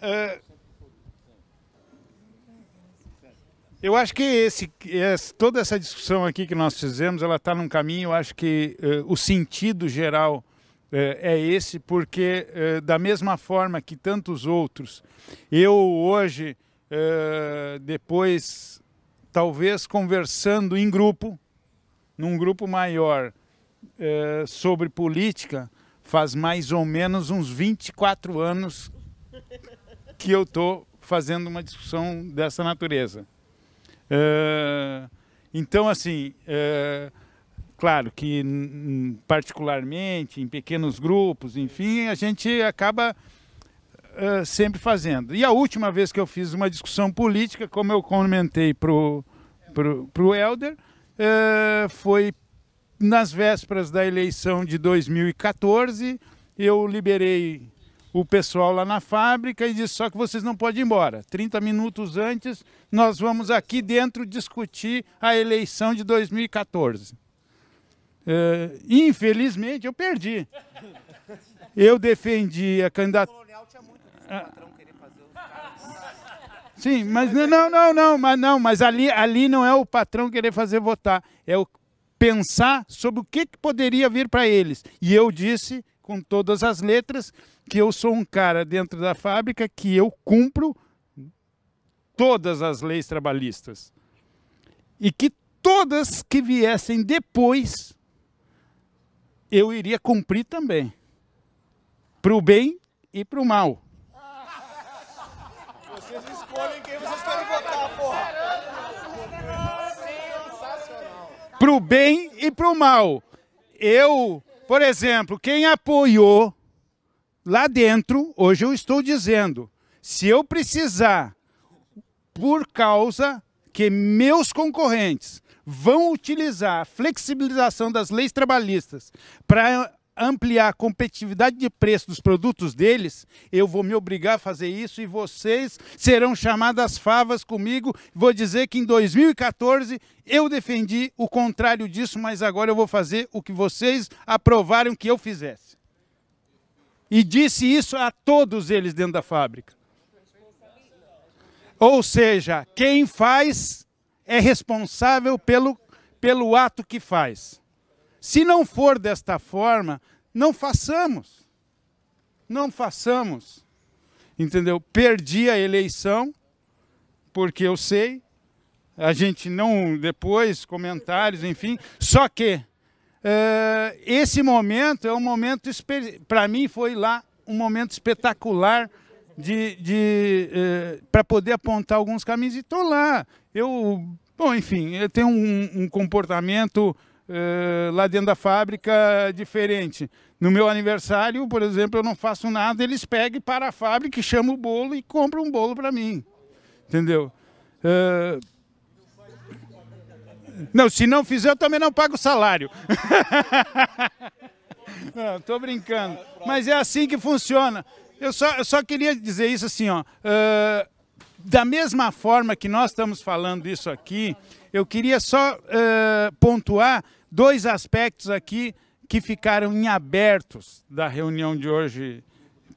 Ah, eu acho que esse, toda essa discussão aqui que nós fizemos, ela está num caminho, eu acho que eh, o sentido geral é, é esse, porque eh, da mesma forma que tantos outros, eu hoje, depois, talvez conversando em grupo, num grupo maior, sobre política, faz mais ou menos uns 24 anos que eu estou fazendo uma discussão dessa natureza. É, então, assim, é, claro que particularmente, em pequenos grupos, enfim, a gente acaba é, sempre fazendo. E a última vez que eu fiz uma discussão política, como eu comentei para o pro, pro Helder, foi nas vésperas da eleição de 2014, eu liberei o pessoal lá na fábrica e disse: só que vocês não podem ir embora. 30 minutos antes, nós vamos aqui dentro discutir a eleição de 2014. Uh, é, infelizmente, eu perdi. Eu defendi a candidatura. Sim, mas não, não, não, mas não, mas ali, ali não é o patrão querer fazer votar, é o pensar sobre o que, que poderia vir para eles. E eu disse com todas as letras que eu sou um cara dentro da fábrica que eu cumpro todas as leis trabalhistas. E que todas que viessem depois eu iria cumprir também. Para o bem e para o mal. Vocês escolhem quem vocês querem votar, porra. Para o bem e para o mal. Eu, por exemplo, quem apoiou lá dentro, hoje eu estou dizendo, se eu precisar, por causa que meus concorrentes vão utilizar a flexibilização das leis trabalhistas para ampliar a competitividade de preço dos produtos deles, eu vou me obrigar a fazer isso e vocês serão chamadas favas comigo. Vou dizer que em 2014 eu defendi o contrário disso, mas agora eu vou fazer o que vocês aprovaram que eu fizesse. E disse isso a todos eles dentro da fábrica. Ou seja, quem faz é responsável pelo, pelo ato que faz. Se não for desta forma, não façamos. Não façamos. Entendeu? Perdi a eleição, porque eu sei. A gente não, depois, comentários, enfim. Só que eh, esse momento é um momento, para mim foi lá um momento espetacular de, de uh, eh, para poder apontar alguns caminhos e estou lá. Eu, bom, enfim, eu tenho um, um comportamento uh, lá dentro da fábrica diferente. No meu aniversário, por exemplo, eu não faço nada, eles pegam para a fábrica, chamam o bolo e compram um bolo para mim, entendeu? Uh, não, se não fizer, eu também não pago o salário. não, estou brincando. Mas é assim que funciona. Eu só, eu só queria dizer isso assim, ó. Uh, da mesma forma que nós estamos falando isso aqui, eu queria só uh, pontuar dois aspectos aqui que ficaram em abertos da reunião de hoje,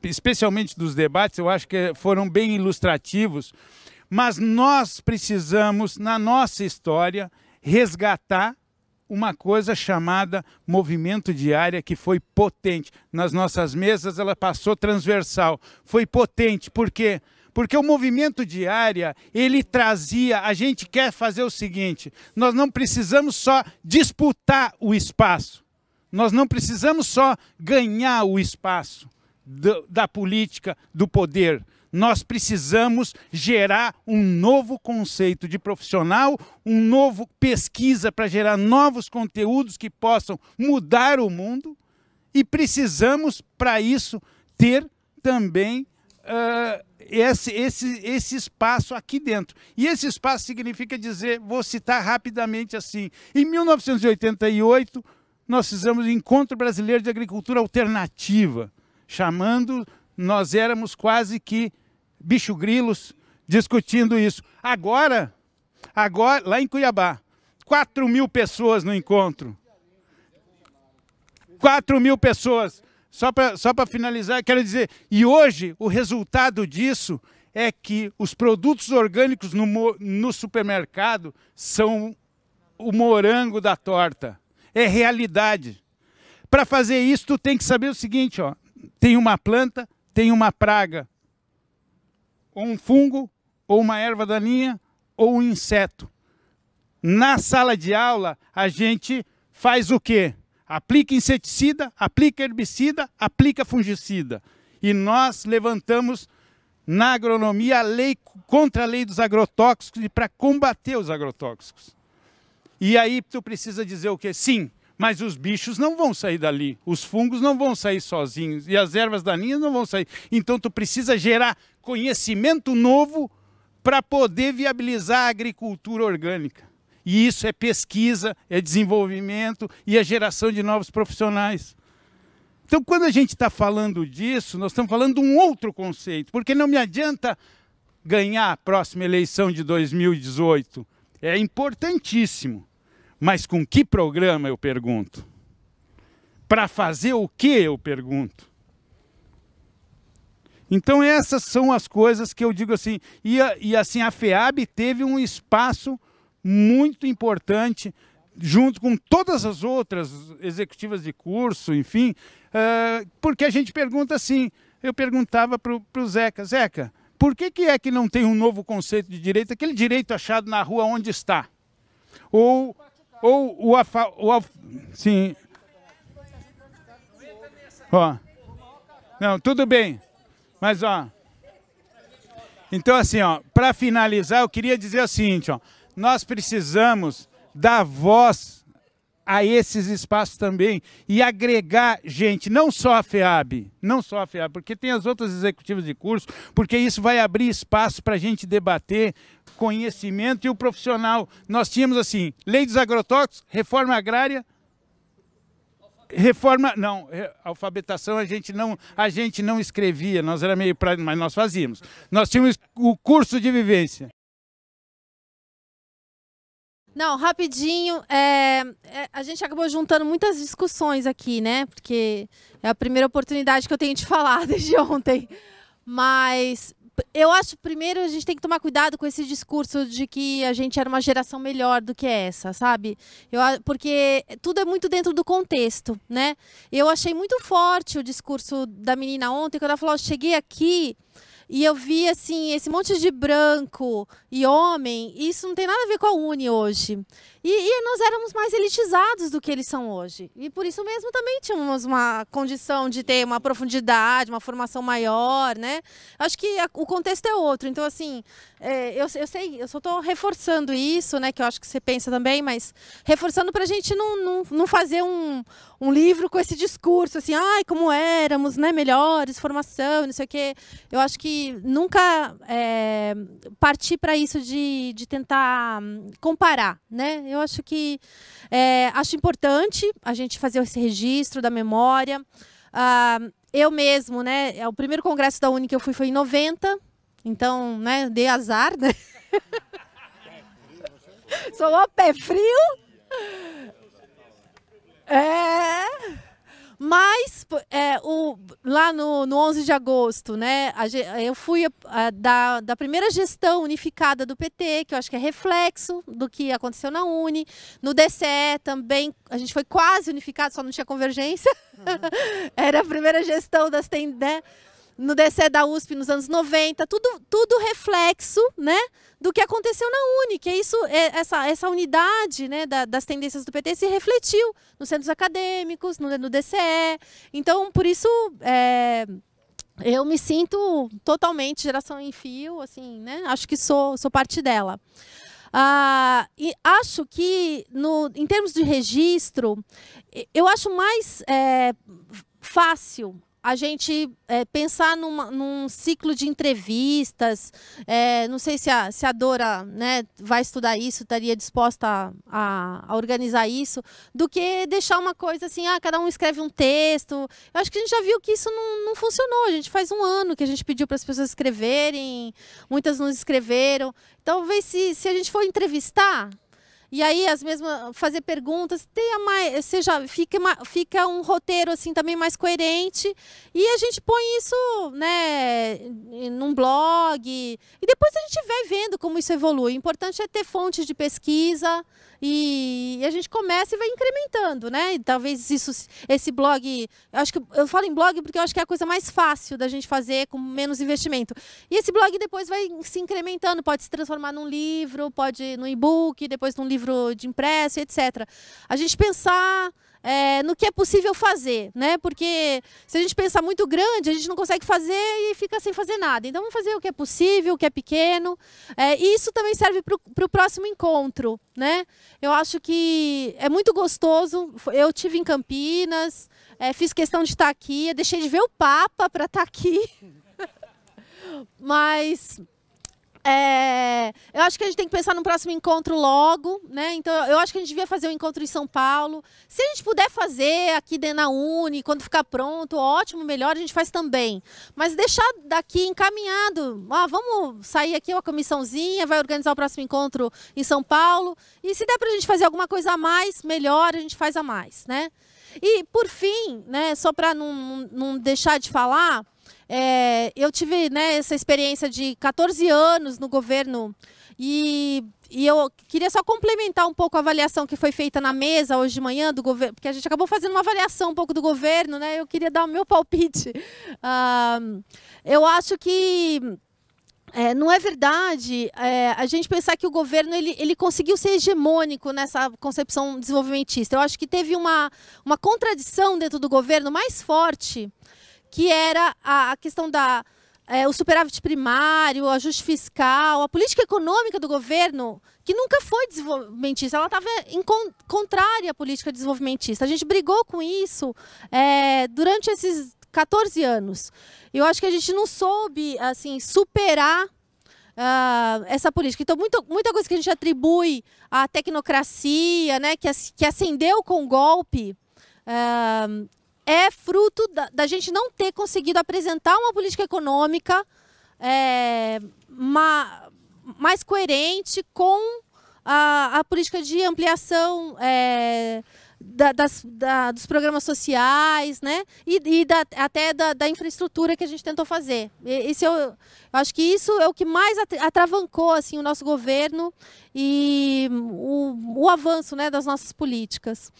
especialmente dos debates, eu acho que foram bem ilustrativos. Mas nós precisamos, na nossa história, resgatar uma coisa chamada movimento de área que foi potente. Nas nossas mesas ela passou transversal. Foi potente, por quê? Porque o movimento de área, ele trazia, a gente quer fazer o seguinte, nós não precisamos só disputar o espaço. Nós não precisamos só ganhar o espaço da política, do poder nós precisamos gerar um novo conceito de profissional, um novo pesquisa para gerar novos conteúdos que possam mudar o mundo e precisamos para isso ter também uh, esse, esse, esse espaço aqui dentro. E esse espaço significa dizer, vou citar rapidamente assim, em 1988 nós fizemos o Encontro Brasileiro de Agricultura Alternativa, chamando, nós éramos quase que bicho grilos, discutindo isso. Agora, agora, lá em Cuiabá, 4 mil pessoas no encontro. 4 mil pessoas. Só para só finalizar, quero dizer, e hoje o resultado disso é que os produtos orgânicos no, no supermercado são o morango da torta. É realidade. Para fazer isso, tu tem que saber o seguinte, ó, tem uma planta, tem uma praga ou um fungo, ou uma erva daninha, ou um inseto. Na sala de aula, a gente faz o quê? Aplica inseticida, aplica herbicida, aplica fungicida. E nós levantamos na agronomia a lei contra a lei dos agrotóxicos e para combater os agrotóxicos. E aí tu precisa dizer o quê? Sim, mas os bichos não vão sair dali, os fungos não vão sair sozinhos e as ervas daninhas não vão sair. Então tu precisa gerar conhecimento novo para poder viabilizar a agricultura orgânica. E isso é pesquisa, é desenvolvimento e a é geração de novos profissionais. Então, quando a gente está falando disso, nós estamos falando de um outro conceito, porque não me adianta ganhar a próxima eleição de 2018. É importantíssimo. Mas com que programa, eu pergunto? Para fazer o que, eu pergunto? Então, essas são as coisas que eu digo assim. E, e assim, a FEAB teve um espaço muito importante junto com todas as outras executivas de curso, enfim, uh, porque a gente pergunta assim, eu perguntava para o Zeca, Zeca, por que, que é que não tem um novo conceito de direito, aquele direito achado na rua onde está? Ou ou o, afa, o af, sim. Ó. Não, tudo bem. Mas ó. Então assim, ó, para finalizar, eu queria dizer o seguinte, ó, nós precisamos da voz a esses espaços também e agregar gente, não só a FEAB, não só a FEAB, porque tem as outras executivas de curso, porque isso vai abrir espaço para a gente debater conhecimento e o profissional. Nós tínhamos assim, lei dos agrotóxicos, reforma agrária, reforma não alfabetação a gente não a gente não escrevia nós era meio pra, mas nós fazíamos nós tínhamos o curso de vivência não, rapidinho. É, é, a gente acabou juntando muitas discussões aqui, né? Porque é a primeira oportunidade que eu tenho de falar desde ontem. Mas eu acho, primeiro, a gente tem que tomar cuidado com esse discurso de que a gente era uma geração melhor do que essa, sabe? Eu, porque tudo é muito dentro do contexto, né? Eu achei muito forte o discurso da menina ontem, quando ela falou: cheguei aqui. E eu vi assim esse monte de branco e homem. E isso não tem nada a ver com a Uni hoje. E, e, nós éramos mais elitizados do que eles são hoje. E por isso mesmo também tínhamos uma condição de ter uma profundidade, uma formação maior, né? Acho que a, o contexto é outro. Então, assim, é, eu, eu sei, eu só estou reforçando isso, né? Que eu acho que você pensa também, mas reforçando para a gente não, não, não fazer um, um livro com esse discurso, assim, ai, como éramos, né? Melhores, formação, não sei o quê. Eu acho que nunca é, partir para isso de, de tentar hum, comparar, né? Eu acho que é, acho importante a gente fazer esse registro da memória. Ah, eu mesmo, né? É, o primeiro congresso da Uni que eu fui foi em 90, então, né? Dei azar, né? Sou o pé frio. É. Mas é, o, lá no, no 11 de agosto, né, a, eu fui a, da, da primeira gestão unificada do PT, que eu acho que é reflexo do que aconteceu na Uni. No DCE também, a gente foi quase unificado, só não tinha convergência. Uhum. Era a primeira gestão das tendências no DC da USP nos anos 90, tudo, tudo reflexo né, do que aconteceu na UNE, que é isso, é, essa, essa unidade né, da, das tendências do PT se refletiu nos centros acadêmicos, no, no DCE. Então, por isso, é, eu me sinto totalmente geração em fio, assim, né? Acho que sou, sou parte dela. Ah, e acho que, no, em termos de registro, eu acho mais é, fácil a gente é, pensar numa, num ciclo de entrevistas. É, não sei se a, se a Dora né, vai estudar isso, estaria disposta a, a, organizar isso, do que deixar uma coisa assim, ah, cada um escreve um texto. Eu acho que a gente já viu que isso não, não funcionou. A gente faz um ano que a gente pediu para as pessoas escreverem, muitas não escreveram. Talvez se, se a gente for entrevistar, e aí, as mesmas, fazer perguntas, tenha mais, seja, fica, fica um roteiro assim também mais coerente. E a gente põe isso né, num blog. E depois a gente vai vendo como isso evolui. O importante é ter fontes de pesquisa. E, a gente começa e vai incrementando, né? E talvez isso, esse blog, eu acho que eu falo em blog porque eu acho que é a coisa mais fácil da gente fazer com menos investimento. E esse blog depois vai se incrementando, pode se transformar num livro, pode no e-book, depois num livro de impresso, etc. A gente pensar é, no que é possível fazer, né? Porque se a gente pensar muito grande, a gente não consegue fazer e fica sem fazer nada. Então vamos fazer o que é possível, o que é pequeno. É, e isso também serve para o próximo encontro, né? Eu acho que é muito gostoso. Eu tive em Campinas, é, fiz questão de estar aqui, deixei de ver o Papa para estar aqui. Mas é, eu acho que a gente tem que pensar no próximo encontro logo, né? Então, eu acho que a gente devia fazer um encontro em São Paulo. Se a gente puder fazer aqui dentro da Uni, quando ficar pronto, ótimo, melhor, a gente faz também. Mas deixar daqui encaminhado. Ah, vamos sair aqui uma comissãozinha, vai organizar o próximo encontro em São Paulo. E se der para a gente fazer alguma coisa a mais, melhor, a gente faz a mais, né? E, por fim, né, só para não, não deixar de falar, é, eu tive né, essa experiência de 14 anos no governo e, e, eu queria só complementar um pouco a avaliação que foi feita na mesa hoje de manhã do governo, porque a gente acabou fazendo uma avaliação um pouco do governo, né? Eu queria dar o meu palpite. Uh, eu acho que é, não é verdade é, a gente pensar que o governo ele, ele conseguiu ser hegemônico nessa concepção desenvolvimentista. Eu acho que teve uma, uma contradição dentro do governo mais forte que era a, a questão da é, o superávit primário, o ajuste fiscal, a política econômica do governo, que nunca foi desenvolvimentista, ela estava contrária à política desenvolvimentista. A gente brigou com isso é, durante esses 14 anos. Eu acho que a gente não soube assim superar Uh, essa política. Então, muito, muita coisa que a gente atribui à tecnocracia, né, que, que acendeu com o golpe, uh, é fruto da, da gente não ter conseguido apresentar uma política econômica é, ma, mais coerente com a, a política de ampliação é, da, das, da, dos programas sociais, né? E, e da, até da, infraestrutura que a gente tentou fazer. Isso é eu, eu, acho que isso é o que mais atravancou assim o nosso governo e o, o avanço, né, das nossas políticas.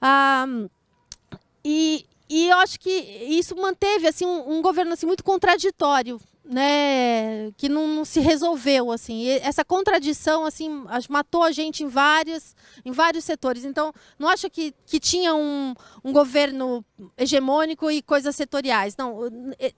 Ah, e, e eu acho que isso manteve assim um, um governo assim muito contraditório, né, que não, não, se resolveu assim. E essa contradição assim matou a gente em várias em vários setores. Então, não acho que, que tinha um, um governo hegemônico e coisas setoriais. Não,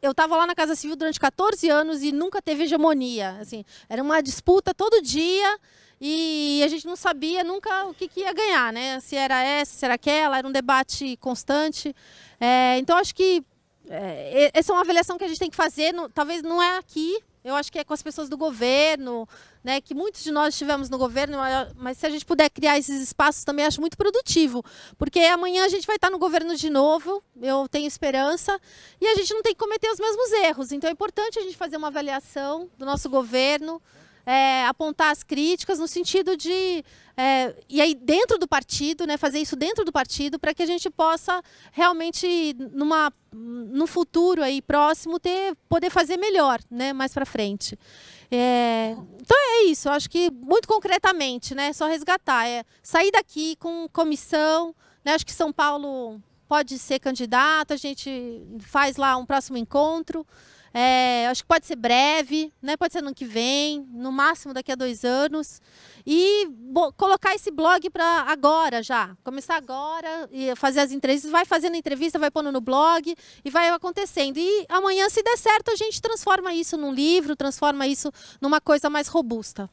eu estava lá na Casa Civil durante 14 anos e nunca teve hegemonia, assim. Era uma disputa todo dia e a gente não sabia nunca o que, que ia ganhar, né? Se era essa, se era aquela, era um debate constante. É, então acho que é, essa é uma avaliação que a gente tem que fazer, talvez não é aqui, eu acho que é com as pessoas do governo, né, que muitos de nós estivemos no governo, mas se a gente puder criar esses espaços também acho muito produtivo, porque amanhã a gente vai estar no governo de novo, eu tenho esperança, e a gente não tem que cometer os mesmos erros. Então é importante a gente fazer uma avaliação do nosso governo, é, apontar as críticas no sentido de é, e aí dentro do partido, né, fazer isso dentro do partido para que a gente possa realmente numa no futuro aí próximo ter poder fazer melhor, né, mais para frente. É, então é isso. Acho que muito concretamente, né, só resgatar, é sair daqui com comissão. Né, acho que São Paulo pode ser candidato. A gente faz lá um próximo encontro. É, acho que pode ser breve, né? pode ser no que vem, no máximo daqui a dois anos. E colocar esse blog para agora já. Começar agora e fazer as entrevistas. Vai fazendo entrevista, vai pondo no blog e vai acontecendo. E amanhã, se der certo, a gente transforma isso num livro, transforma isso numa coisa mais robusta.